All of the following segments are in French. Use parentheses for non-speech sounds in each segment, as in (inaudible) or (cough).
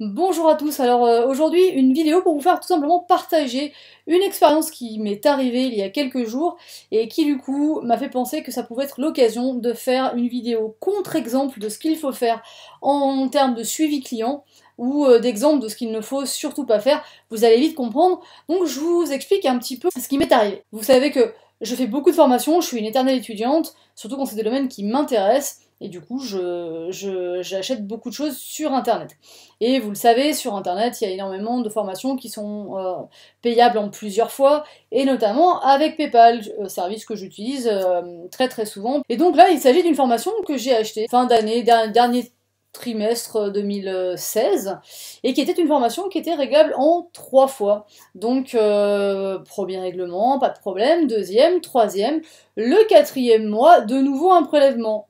Bonjour à tous, alors euh, aujourd'hui une vidéo pour vous faire tout simplement partager une expérience qui m'est arrivée il y a quelques jours et qui du coup m'a fait penser que ça pouvait être l'occasion de faire une vidéo contre-exemple de ce qu'il faut faire en termes de suivi client ou euh, d'exemple de ce qu'il ne faut surtout pas faire, vous allez vite comprendre. Donc je vous explique un petit peu ce qui m'est arrivé. Vous savez que je fais beaucoup de formations, je suis une éternelle étudiante, surtout quand c'est des domaines qui m'intéressent et du coup, j'achète beaucoup de choses sur Internet. Et vous le savez, sur Internet, il y a énormément de formations qui sont euh, payables en plusieurs fois, et notamment avec PayPal, euh, service que j'utilise euh, très très souvent. Et donc là, il s'agit d'une formation que j'ai achetée fin d'année, dernier, trimestre 2016 et qui était une formation qui était réglable en trois fois. Donc premier règlement, pas de problème, deuxième, troisième, le quatrième mois, de nouveau un prélèvement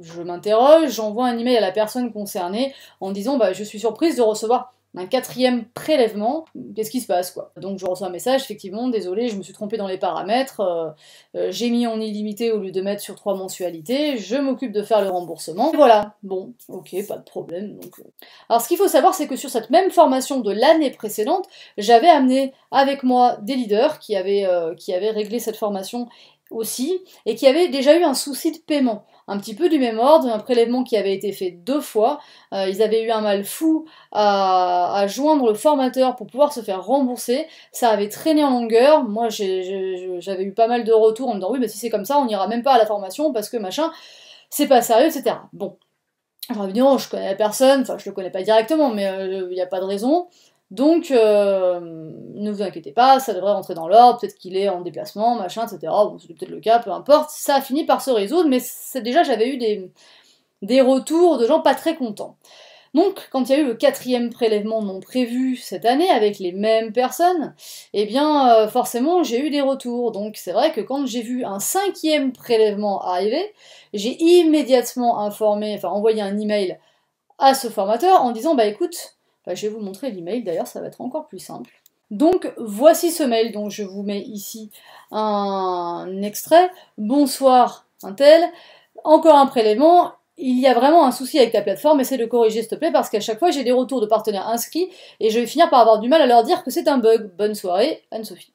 je m'interroge, j'envoie un email à la personne concernée en disant bah, je suis surprise de recevoir un quatrième prélèvement, qu'est-ce qui se passe quoi Donc je reçois un message, effectivement, désolé, je me suis trompée dans les paramètres, euh, euh, j'ai mis en illimité au lieu de mettre sur trois mensualités, je m'occupe de faire le remboursement, voilà, bon, ok, pas de problème. Euh. Alors ce qu'il faut savoir, c'est que sur cette même formation de l'année précédente, j'avais amené avec moi des leaders qui avaient, qui avaient réglé cette formation aussi, et qui avaient déjà eu un souci de paiement un petit peu du même ordre, un prélèvement qui avait été fait deux fois. Euh, ils avaient eu un mal fou à, joindre le formateur pour pouvoir se faire rembourser. Ça avait traîné en longueur. Moi, j'avais eu pas mal de retours en me disant oui, mais si c'est comme ça, on n'ira même pas à la formation parce que machin, c'est pas sérieux, etc. Bon. me je connais personne, enfin je le connais pas directement, mais euh, il n'y a pas de raison. Donc, euh, ne vous inquiétez pas, ça devrait rentrer dans l'ordre, peut-être qu'il est en déplacement, machin, etc. Bon, c'est peut-être le cas, peu importe. Ça a fini par se résoudre, mais déjà j'avais eu des, retours de gens pas très contents. Donc, quand il y a eu le quatrième prélèvement non prévu cette année avec les mêmes personnes, eh bien, euh, forcément, j'ai eu des retours. Donc, c'est vrai que quand j'ai vu un cinquième prélèvement arriver, j'ai immédiatement informé, enfin envoyé un email à ce formateur en disant, bah écoute, je vais vous montrer l'email, d'ailleurs ça va être encore plus simple. Donc voici ce mail, dont je vous mets ici un extrait. Bonsoir, un tel. Encore un prélèvement. Il y a vraiment un souci avec ta plateforme, essaie de corriger s'il te plaît, parce qu'à chaque fois j'ai des retours de partenaires inscrits et je vais finir par avoir du mal à leur dire que c'est un bug. Bonne soirée, Anne-Sophie.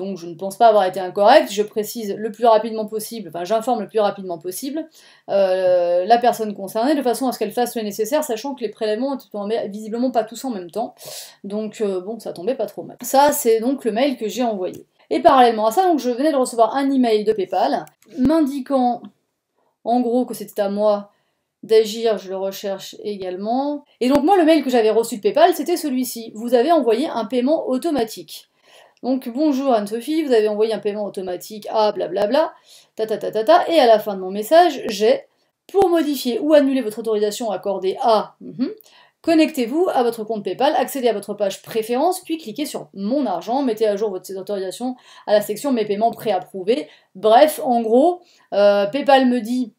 Donc je ne pense pas avoir été incorrect. Je précise le plus rapidement possible, enfin j'informe le plus rapidement possible euh, la personne concernée de façon à ce qu'elle fasse le nécessaire, sachant que les prélèvements tombaient visiblement pas tous en même temps. Donc euh, bon, ça tombait pas trop mal. Ça, c'est donc le mail que j'ai envoyé. Et parallèlement à ça, donc je venais de recevoir un email de PayPal m'indiquant en gros que c'était à moi d'agir, je le recherche également. Et donc moi le mail que j'avais reçu de PayPal, c'était celui-ci. Vous avez envoyé un paiement automatique. Donc bonjour Anne-Sophie, vous avez envoyé un paiement automatique à blablabla, ta ta ta ta ta, et à la fin de mon message, j'ai pour modifier ou annuler votre autorisation accordée à mhm, Connectez-vous à votre compte PayPal, accédez à votre page préférence, puis cliquez sur Mon argent, mettez à jour votre autorisation à la section Mes paiements préapprouvés. Bref, en gros, euh, PayPal me dit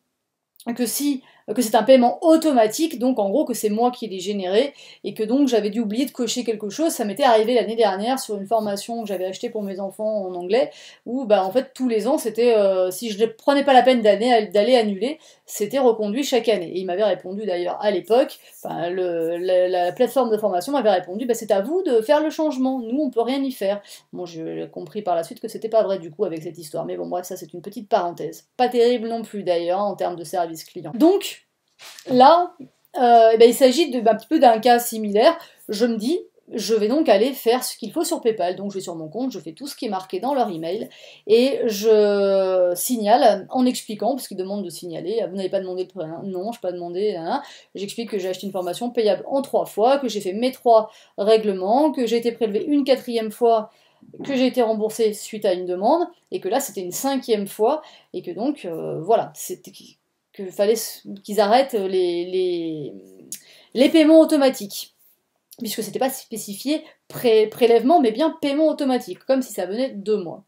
que si euh, que c'est un paiement automatique, donc en gros que c'est moi qui l'ai généré, et que donc j'avais dû oublier de cocher quelque chose. Ça m'était arrivé l'année dernière sur une formation que j'avais achetée pour mes enfants en anglais, où bah, en fait tous les ans, c'était euh, si je ne prenais pas la peine d'aller annuler, c'était reconduit chaque année. Et il m'avait répondu d'ailleurs à l'époque, enfin, la, plateforme de formation m'avait répondu, bah, c'est à vous de faire le changement, nous on peut rien y faire. Bon, j'ai compris par la suite que c'était pas vrai du coup avec cette histoire, mais bon bref, ça c'est une petite parenthèse. Pas terrible non plus d'ailleurs en termes de service client. Donc Là, euh, eh ben, il s'agit bah, un petit peu d'un cas similaire. Je me dis, je vais donc aller faire ce qu'il faut sur PayPal. Donc je vais sur mon compte, je fais tout ce qui est marqué dans leur email et je signale en expliquant, parce qu'ils demandent de signaler, vous n'avez pas demandé de hein. non, je n'ai pas demandé, hein, hein. j'explique que j'ai acheté une formation payable en trois fois, que j'ai fait mes trois règlements, que j'ai été prélevé une quatrième fois que j'ai été remboursé suite à une demande, et que là c'était une cinquième fois, et que donc euh, voilà, c'était que fallait qu'ils arrêtent euh, les, les, paiements automatiques, puisque c'était pas spécifié prélèvement, mais bien paiement automatique, comme si ça venait de moi.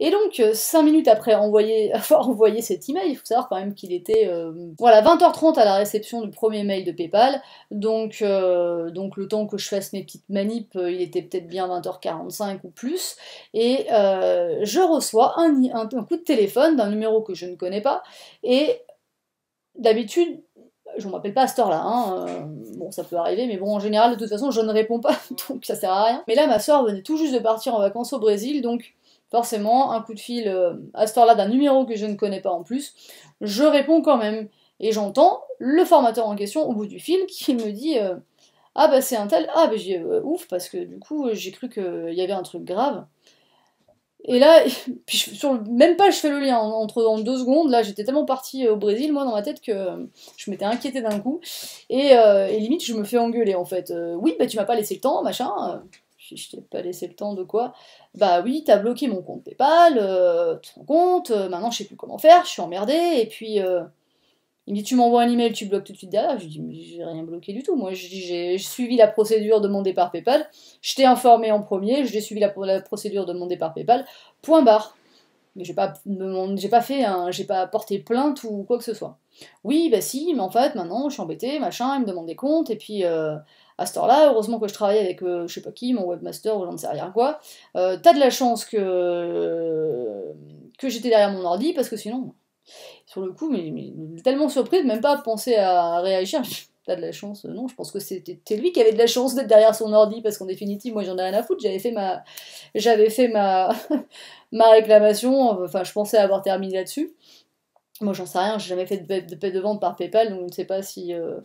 Et donc, euh, cinq minutes après avoir (laughs) envoyé cet email, il faut savoir quand même qu'il était euh, voilà, 20h30 à la réception du premier mail de PayPal. Donc, donc le temps que je fasse mes petites manip il était peut-être bien 20h45 ou plus. Et je reçois un, un, un, coup de téléphone d'un numéro que je ne connais pas. Et D'habitude, je ne m'appelle pas à là hein, euh, bon, ça peut arriver, mais bon, en général, de toute façon, je ne réponds pas, (laughs) donc ça sert à rien. Mais là, ma soeur venait tout juste de partir en vacances au Brésil, donc forcément, un coup de fil Astor euh, à cette heure-là d'un numéro que je ne connais pas en plus, je réponds quand même. Et j'entends le formateur en question au bout du fil qui me dit euh, Ah bah c'est un tel, ah bah j'ai ouf, parce que du coup, j'ai cru qu'il y avait un truc grave. Et là, (laughs) sur le, même pas je fais le lien entre deux secondes. Là, j'étais tellement partie euh, au Brésil, moi, dans ma tête que euh, je m'étais inquiétée d'un coup. Euh, et, limite, je me fais engueuler en fait. oui, bah tu m'as pas laissé le temps, machin. Je, t'ai pas laissé le temps de quoi Bah oui, t'as bloqué mon compte PayPal. ton compte. maintenant, je sais plus comment faire. Je suis emmerdée. Et puis. Il me dit, tu m'envoies un email, tu bloques tout de suite derrière. Je lui dis, mais j'ai rien bloqué du tout. Moi, j'ai suivi la procédure demandée par PayPal. Je t'ai informé en premier, j'ai suivi la, la, procédure demandée par PayPal. Point barre. Mais j'ai pas, pas fait un, j'ai pas porté plainte ou quoi que ce soit. Oui, bah si, mais en fait, maintenant, je suis embêtée, machin, il me demande des comptes, et puis. Euh, à ce temps-là, heureusement que je travaille avec euh, je sais pas qui, mon webmaster ou j'en sais rien quoi. Euh, t'as de la chance que, que j'étais derrière mon ordi parce que sinon, sur le coup, mais, tellement surpris de même pas penser à réagir. T'as de la chance, non, je pense que c'était lui qui avait de la chance d'être derrière son ordi, parce qu'en définitive, moi j'en ai rien à foutre, j'avais fait ma, j'avais fait ma, (laughs) ma réclamation, enfin je pensais avoir terminé là-dessus. Moi j'en sais rien, j'ai jamais fait de, de, de, vente par PayPal, donc je ne sais pas si. Euh,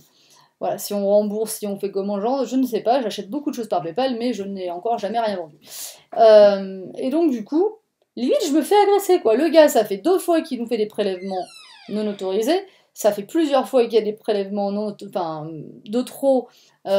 voilà, si on rembourse, si on fait comment, genre, je ne sais pas, j'achète beaucoup de choses par PayPal, mais je n'ai encore jamais rien vendu. Euh, et donc, du coup, limite, je me fais agresser, quoi. Le gars, ça fait deux fois qu'il nous fait des prélèvements non autorisés. Ça fait plusieurs fois qu'il y a des prélèvements non, enfin, de trop euh,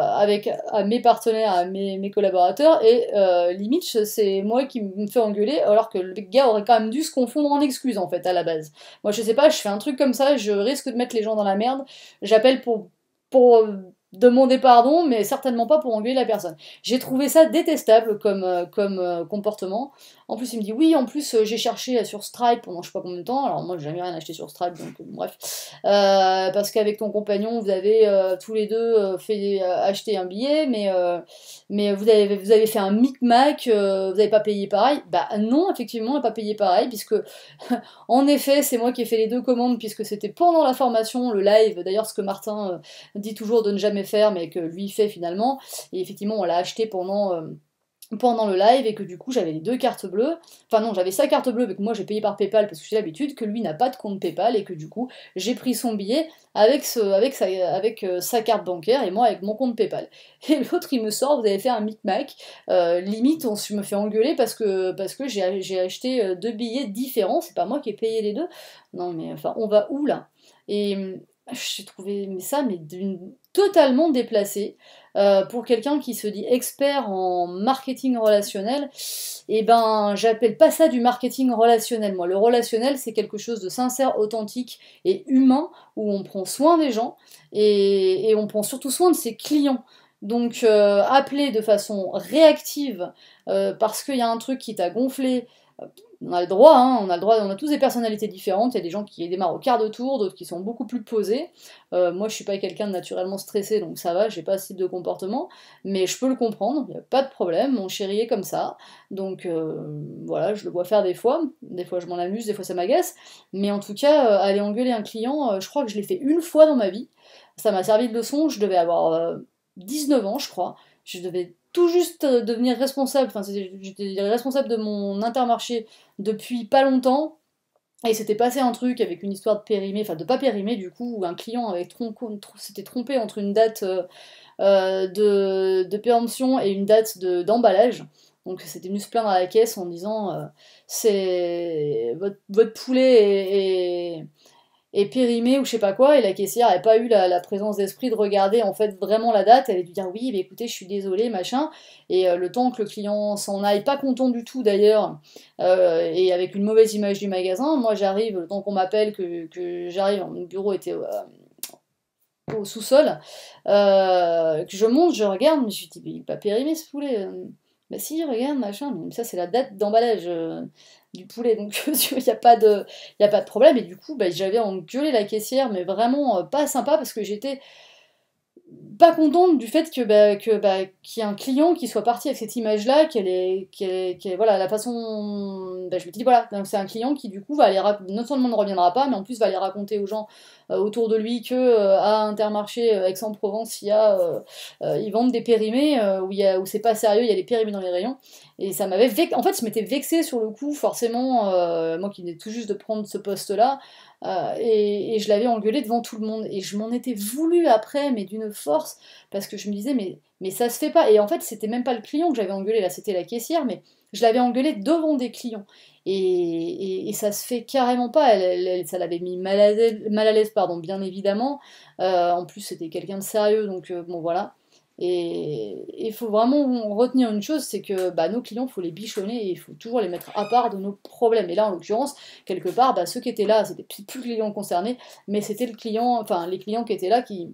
avec mes partenaires, mes, collaborateurs, et euh, limite, c'est moi qui me fais engueuler, alors que le gars aurait quand même dû se confondre en excuses, en fait, à la base. Moi, je sais pas, je fais un truc comme ça, je risque de mettre les gens dans la merde, j'appelle pour, pour euh, demander pardon, mais certainement pas pour engueuler la personne. J'ai trouvé ça détestable comme, euh, comme comportement. En plus, il me dit oui, en plus, euh, j'ai cherché euh, sur Stripe pendant je sais pas combien de temps. Alors, moi, j'ai jamais rien acheté sur Stripe, donc euh, bref. parce qu'avec ton compagnon, vous avez tous les deux fait acheter un billet, mais, mais vous, avez, vous avez fait un micmac, vous n'avez pas payé pareil. Bah non, effectivement, on n'a pas payé pareil, puisque (laughs) en effet, c'est moi qui ai fait les deux commandes, puisque c'était pendant la formation, le live. D'ailleurs, ce que Martin dit toujours de ne jamais faire, mais que lui fait finalement. Et effectivement, on l'a acheté pendant pendant le live et que du coup j'avais les deux cartes bleues. Enfin non, j'avais sa carte bleue mais que moi j'ai payé par PayPal parce que j'ai l'habitude que lui n'a pas de compte PayPal et que du coup j'ai pris son billet avec, avec, sa, avec euh, sa carte bancaire et moi avec mon compte PayPal. (laughs) Et l'autre il me sort, vous avez fait un micmac. Euh, limite, on, je me fait engueuler parce que, parce que j'ai acheté euh, deux billets différents, c'est pas moi qui ai payé les deux. Non mais enfin, on va où là Et hum, j'ai trouvé ça, mais d'une totalement déplacé. Euh, pour quelqu'un qui se dit expert en marketing relationnel, Et eh ben, j'appelle pas ça du marketing relationnel. Moi, le relationnel, c'est quelque chose de sincère, authentique et humain, où on prend soin des gens et, on prend surtout soin de ses clients. Donc, euh, appeler de façon réactive euh, parce qu'il y a un truc qui t'a gonflé, on a le droit, hein, on a le droit, on a tous des personnalités différentes. Il y a des gens qui démarrent au quart de tour, d'autres qui sont beaucoup plus posés. Euh, moi, je suis pas quelqu'un de naturellement stressé, donc ça va, j'ai pas ce type de comportement, mais je peux le comprendre, il a pas de problème. Mon chéri est comme ça, donc euh, voilà, je le vois faire des fois. Des fois, je m'en amuse, des fois, ça m'agace, mais en tout cas, euh, aller engueuler un client, je crois que je l'ai fait une fois dans ma vie. Ça m'a servi de leçon. Je devais avoir 19 ans, je crois je devais tout juste euh, devenir responsable, enfin j'étais responsable de mon intermarché depuis pas longtemps, et c'était passé un truc avec une histoire de périmé, enfin de pas périmé du coup, où un client avait s'était trompé entre une date euh, euh, de, de, péremption et une date d'emballage. donc c'était venu se plaindre à la caisse en disant c'est votre, votre, poulet est et périmée ou je sais pas quoi, et la caissière n'avait pas eu la, présence d'esprit de regarder en fait vraiment la date, elle est dû dire oui, mais écoutez, je suis désolée, machin, et euh, le temps que le client s'en aille, pas content du tout d'ailleurs, euh, et avec une mauvaise image du magasin, moi j'arrive, le temps qu'on m'appelle, que, j'arrive, mon bureau était... au euh, sous-sol, que je monte, je regarde, mais je me suis il n'est pas périmé ce poulet. Bah si, regarde, machin, ça c'est la date d'emballage du poulet. Donc, (laughs) il n'y a, pas de, a pas de problème. Et du coup, bah, j'avais engueulé la caissière, mais vraiment euh, pas sympa parce que j'étais pas contente du fait que bah, que bah, qu'il y ait un client qui soit parti avec cette image là qu'elle est, qu'elle voilà la façon bah, je me dis voilà c'est un client qui du coup va aller non seulement ne reviendra pas mais en plus va aller raconter aux gens euh, autour de lui que euh, à Intermarché euh, Aix-en-Provence il y a ils vendent des périmés où il où c'est pas sérieux il y a des périmés dans les rayons et ça m'avait en fait je m'étais vexée sur le coup forcément moi qui venais tout juste de prendre ce poste là euh, et, je l'avais engueulé devant tout le monde. Et je m'en étais voulu après, mais d'une force, parce que je me disais, mais, mais ça se fait pas. Et en fait, c'était même pas le client que j'avais engueulé, là, c'était la caissière, mais je l'avais engueulée devant des clients. Et, ça se fait carrément pas. Elle, ça l'avait mis mal à l'aise, pardon, bien évidemment. Euh, en plus, c'était quelqu'un de sérieux, donc euh, bon, voilà. Et il faut vraiment retenir une chose, c'est que bah, nos clients, il faut les bichonner et il faut toujours les mettre à part de nos problèmes. Et là, en l'occurrence, quelque part, bah, ceux qui étaient là, c'était plus le client concerné, mais c'était le client, enfin les clients qui étaient là qui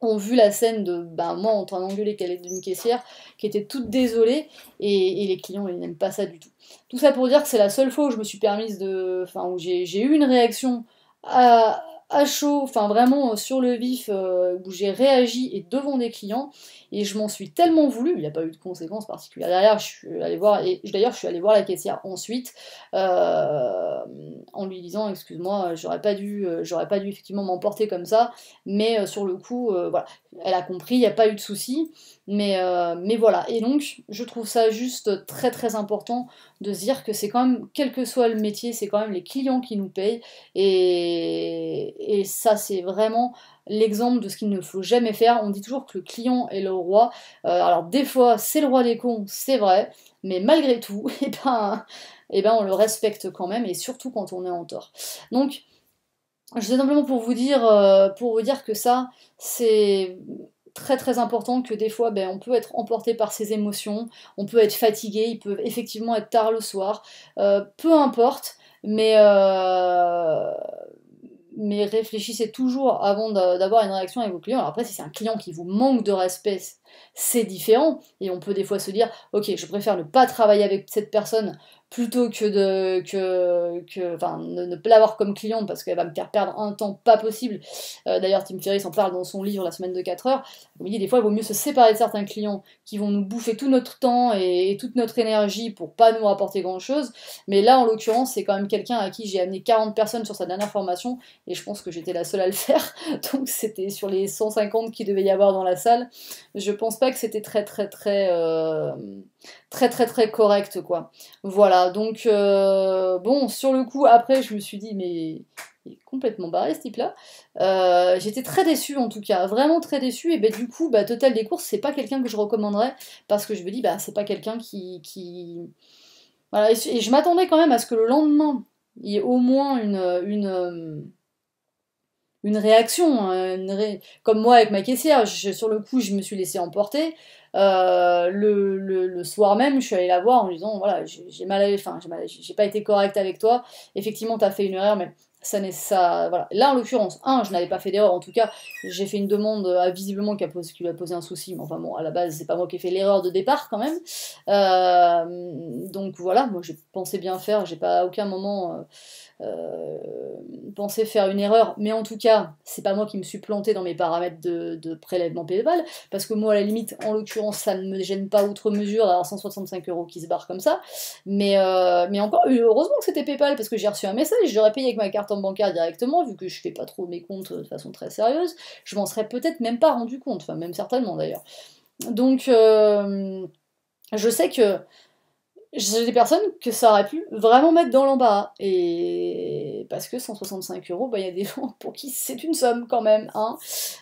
ont vu la scène de bah, moi en train d'engueuler d'une caissière qui était toute désolée et, les clients ils n'aiment pas ça du tout. Tout ça pour dire que c'est la seule fois où je me suis permise de, enfin où j'ai eu une réaction à, à chaud, enfin vraiment euh, sur le vif, euh, où j'ai réagi et devant des clients, et je m'en suis tellement voulu, il n'y a pas eu de conséquences particulières. Derrière, je suis allée voir, et d'ailleurs, je suis allée voir la caissière ensuite, euh, en lui disant, excuse-moi, j'aurais pas dû, j'aurais pas dû effectivement m'emporter comme ça, mais sur le coup, voilà, elle a compris, il n'y a pas eu de souci. Mais, euh, mais voilà, et donc je trouve ça juste très très important de se dire que c'est quand même, quel que soit le métier, c'est quand même les clients qui nous payent. Et, ça c'est vraiment l'exemple de ce qu'il ne faut jamais faire. On dit toujours que le client est le roi. Euh, alors des fois c'est le roi des cons, c'est vrai, mais malgré tout, (laughs) et eh ben, et eh ben on le respecte quand même, et surtout quand on est en tort. Donc je sais simplement pour vous dire, euh, pour vous dire que ça, c'est très très important que des fois ben, on peut être emporté par ses émotions, on peut être fatigué, il peut effectivement être tard le soir, euh, peu importe, mais, euh, mais réfléchissez toujours avant d'avoir une réaction avec vos clients. Alors après, si c'est un client qui vous manque de respect, c'est différent, et on peut des fois se dire, ok, je préfère ne pas travailler avec cette personne plutôt que de que, que enfin ne, pas l'avoir comme client parce qu'elle va me faire perdre un temps pas possible. Euh, d'ailleurs, Tim Ferriss en parle dans son livre La semaine de 4 heures. Vous il des fois, il vaut mieux se séparer de certains clients qui vont nous bouffer tout notre temps et, toute notre énergie pour pas nous rapporter grand chose. Mais là, en l'occurrence, c'est quand même quelqu'un à qui j'ai amené 40 personnes sur sa dernière formation et je pense que j'étais la seule à le (laughs) faire. Donc c'était sur les 150 qui devait y avoir dans la salle. Je pense pas que c'était très très très euh, très très très correct quoi. Voilà, donc euh, bon, sur le coup, après je me suis dit mais il est complètement barré ce type-là. Euh, j'étais très déçue en tout cas, vraiment très déçue. Et ben, du coup, bah, Total des courses, c'est pas quelqu'un que je recommanderais parce que je me dis, bah, c'est pas quelqu'un qui, qui. Voilà, et, je m'attendais quand même à ce que le lendemain, il y ait au moins une, une euh, une réaction. Hein, comme moi avec ma caissière, sur le coup, je me suis laissé emporter. Euh, le, le, soir même, je suis allée la voir en lui disant voilà, j'ai mal, enfin, j'ai pas été correcte avec toi. Effectivement, t'as fait une erreur, mais n'est ça voilà là en l'occurrence un je n'avais pas fait d'erreur en tout cas j'ai fait une demande euh, visiblement qui, posé, lui a posé un souci mais enfin bon à la base c'est pas moi qui ai fait l'erreur de départ quand même euh, donc voilà moi j'ai pensé bien faire j'ai pas à aucun moment euh, pensé faire une erreur mais en tout cas c'est pas moi qui me suis planté dans mes paramètres de, prélèvement PayPal parce que moi à la limite en l'occurrence ça ne me gêne pas outre mesure d'avoir 165 euros qui se barrent comme ça mais mais encore heureusement que c'était PayPal parce que j'ai reçu un message j'aurais payé avec ma carte bancaire directement, vu que je fais pas trop mes comptes euh, de façon très sérieuse, je m'en serais peut-être même pas rendu compte, enfin même certainement d'ailleurs. Donc euh, je sais que j'ai des personnes que ça aurait pu vraiment mettre dans l'embarras. Et parce que 165 euros, bah, il y a des gens (laughs) pour qui c'est une somme quand même. Hein.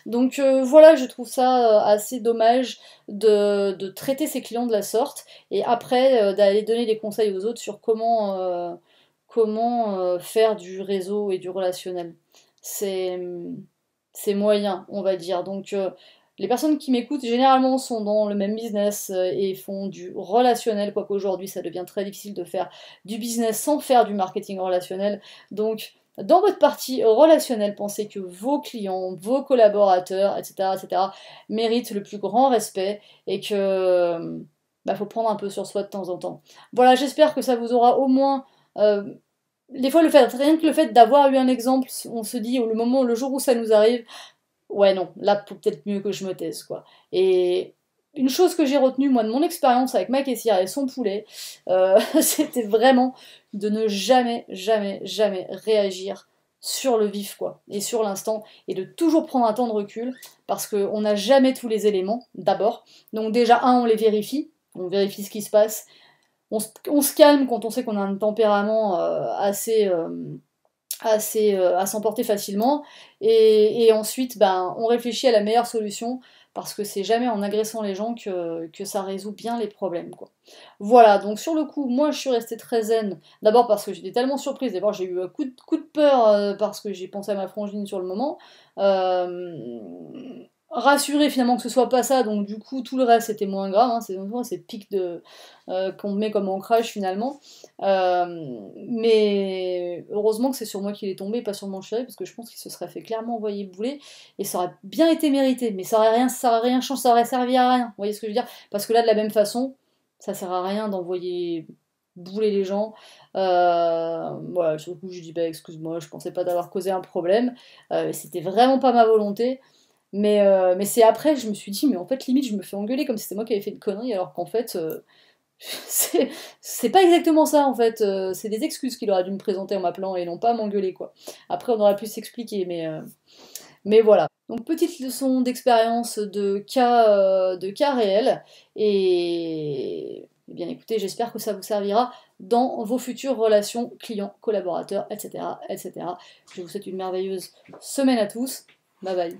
Donc euh, voilà, je trouve ça assez dommage de, traiter ses clients de la sorte et après d'aller donner des conseils aux autres sur comment comment euh, faire du réseau et du relationnel. C'est moyen, on va dire. Donc euh, les personnes qui m'écoutent généralement sont dans le même business euh, et font du relationnel, quoique aujourd'hui ça devient très difficile de faire du business sans faire du marketing relationnel. Donc dans votre partie relationnelle, pensez que vos clients, vos collaborateurs, etc., etc., méritent le plus grand respect et que bah, faut prendre un peu sur soi de temps en temps. Voilà, j'espère que ça vous aura au moins euh, des fois, le fait, rien que le fait d'avoir eu un exemple, on se dit, au moment, le jour où ça nous arrive, ouais, non, là, peut-être mieux que je me taise, quoi. Et une chose que j'ai retenue, moi, de mon expérience avec ma caissière et son poulet, euh, (laughs) c'était vraiment de ne jamais, jamais, jamais réagir sur le vif, quoi, et sur l'instant, et de toujours prendre un temps de recul, parce qu'on n'a jamais tous les éléments, d'abord. Donc, déjà, un, on les vérifie, on vérifie ce qui se passe, on, se, calme quand on sait qu'on a un tempérament euh, assez euh, assez, euh, à s'emporter facilement. Et, ensuite, ben, on réfléchit à la meilleure solution parce que c'est jamais en agressant les gens que, ça résout bien les problèmes. Quoi. Voilà, donc sur le coup, moi je suis restée très zen. D'abord parce que j'étais tellement surprise. D'abord, j'ai eu un coup de, peur parce que j'ai pensé à ma frangine sur le moment. Euh, rassuré finalement que ce soit pas ça, donc du coup tout le reste c'était moins grave, hein, c'est ces pics de, euh, qu'on met comme ancrage finalement. Euh, mais heureusement que c'est sur moi qu'il est tombé, pas sur mon chéri, parce que je pense qu'il se serait fait clairement envoyer bouler, et ça aurait bien été mérité, mais ça aurait rien, ça aurait rien changé, ça aurait servi à rien, vous voyez ce que je veux dire Parce que là de la même façon, ça sert à rien d'envoyer bouler les gens. Euh, voilà, sur le coup, je dis bah, excuse-moi, je pensais pas d'avoir causé un problème. C'était vraiment pas ma volonté. Euh, mais, c'est après je me suis dit, mais en fait, limite, je me fais engueuler comme si c'était moi qui avais fait une connerie, alors qu'en fait, euh, (laughs) c'est pas exactement ça, en fait. Euh, c'est des excuses qu'il aurait dû me présenter en m'appelant et non pas m'engueuler, quoi. Après, on aurait pu s'expliquer, mais, mais voilà. Donc, petite leçon d'expérience de cas, de cas réels. Et eh bien, écoutez, j'espère que ça vous servira dans vos futures relations clients, collaborateurs, etc., etc. Je vous souhaite une merveilleuse semaine à tous. Bye bye.